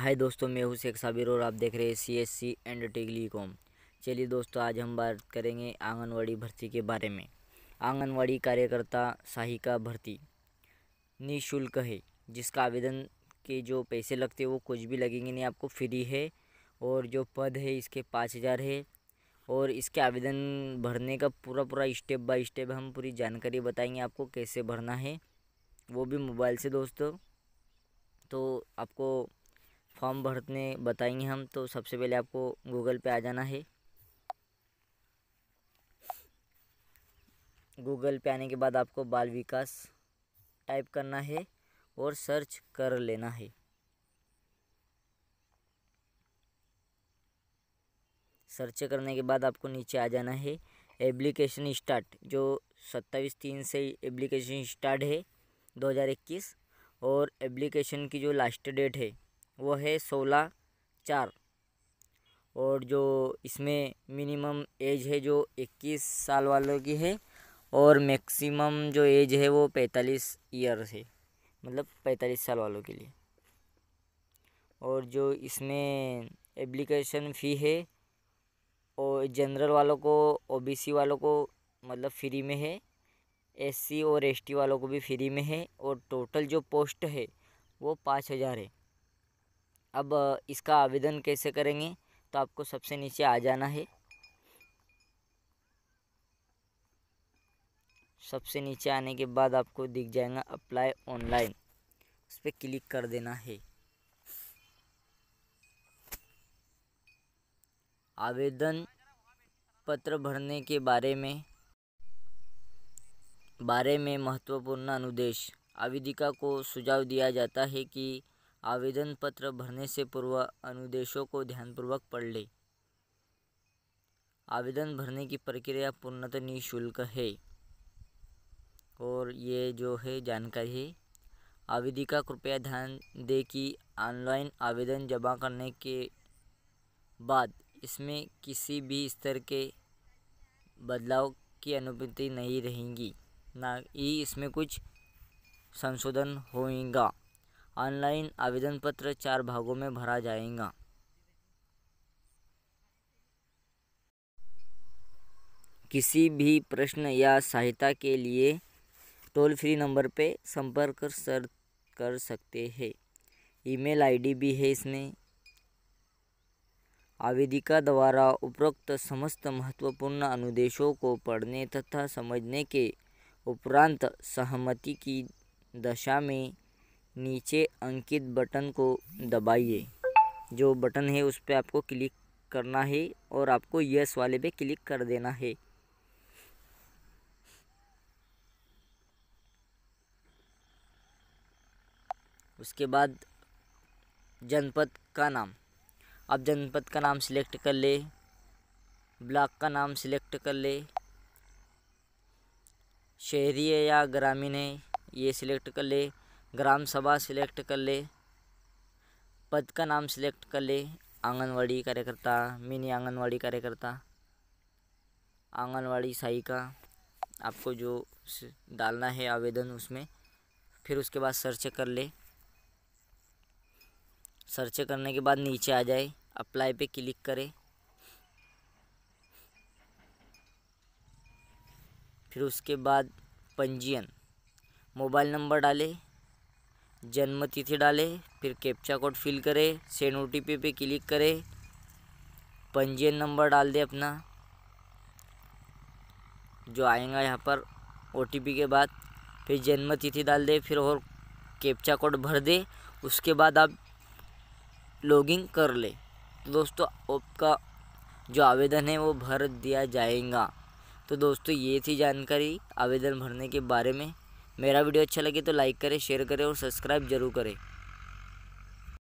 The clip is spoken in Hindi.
हाय दोस्तों मैं हूँ शेख साबिर और आप देख रहे हैं C S C and com चलिए दोस्तों आज हम बात करेंगे आंगनवाड़ी भर्ती के बारे में आंगनवाड़ी कार्यकर्ता सहायिका भर्ती निःशुल्क है जिसका आवेदन के जो पैसे लगते हैं वो कुछ भी लगेंगे नहीं आपको फ्री है और जो पद है इसके पाँच हज़ार है और इसके आवेदन भरने का पूरा पूरा स्टेप बाई स्टेप हम पूरी जानकारी बताएंगे आपको कैसे भरना है वो भी मोबाइल से दोस्तों तो आपको फॉर्म भरने बताएंगे हम तो सबसे पहले आपको गूगल पे आ जाना है गूगल पे आने के बाद आपको बाल विकास टाइप करना है और सर्च कर लेना है सर्च करने के बाद आपको नीचे आ जाना है एप्लीकेशन स्टार्ट जो सत्ताईस तीन से एप्लीकेशन स्टार्ट है 2021 और एप्लीकेशन की जो लास्ट डेट है वो है सोलह चार और जो इसमें मिनिमम एज है जो इक्कीस साल वालों की है और मैक्सिमम जो एज है वो पैंतालीस ईयर है मतलब पैंतालीस साल वालों के लिए और जो इसमें एप्लीकेशन फ़ी है और जनरल वालों को ओबीसी वालों को मतलब फ्री में है एससी और एसटी वालों को भी फ्री में है और टोटल जो पोस्ट है वो पाँच हज़ार है अब इसका आवेदन कैसे करेंगे तो आपको सबसे नीचे आ जाना है सबसे नीचे आने के बाद आपको दिख जाएगा अप्लाई ऑनलाइन उस पर क्लिक कर देना है आवेदन पत्र भरने के बारे में बारे में महत्वपूर्ण अनुदेश आवेदिका को सुझाव दिया जाता है कि आवेदन पत्र भरने से पूर्व अनुदेशों को ध्यानपूर्वक पढ़ लें आवेदन भरने की प्रक्रिया पूर्णतः निःशुल्क है और ये जो है जानकारी है आवेदिका कृपया ध्यान दें कि ऑनलाइन आवेदन जमा करने के बाद इसमें किसी भी स्तर के बदलाव की अनुमति नहीं रहेगी ना ही इसमें कुछ संशोधन होएगा ऑनलाइन आवेदन पत्र चार भागों में भरा जाएगा किसी भी प्रश्न या सहायता के लिए टोल फ्री नंबर पे संपर्क कर सर कर सकते हैं ईमेल आईडी भी है इसमें आवेदिका द्वारा उपरोक्त समस्त महत्वपूर्ण अनुदेशों को पढ़ने तथा समझने के उपरांत सहमति की दशा में नीचे अंकित बटन को दबाइए जो बटन है उस पर आपको क्लिक करना है और आपको यस वाले पे क्लिक कर देना है उसके बाद जनपद का नाम आप जनपद का नाम सिलेक्ट कर ले ब्लॉक का नाम सिलेक्ट कर ले शहरी है या ग्रामीण है ये सिलेक्ट कर ले ग्राम सभा सिलेक्ट कर ले पद का नाम सिलेक्ट कर ले आंगनवाड़ी कार्यकर्ता मिनी आंगनवाड़ी कार्यकर्ता आंगनवाड़ी का आपको जो डालना है आवेदन उसमें फिर उसके बाद सर्च कर ले सर्च करने के बाद नीचे आ जाए अप्लाई पे क्लिक करें फिर उसके बाद पंजीयन मोबाइल नंबर डालें जन्म तिथि डालें फिर कैप्चा कोड फिल करें सेंड ओ टी पी पे क्लिक करें पंजीयन नंबर डाल दें अपना जो आएगा यहाँ पर ओ टी पी के बाद फिर जन्म तिथि डाल दें फिर और कैप्चा कोड भर दें उसके बाद आप लॉगिंग कर लें तो दोस्तों आपका जो आवेदन है वो भर दिया जाएगा तो दोस्तों ये थी जानकारी आवेदन भरने के बारे में मेरा वीडियो अच्छा लगे तो लाइक करें शेयर करें और सब्सक्राइब जरूर करें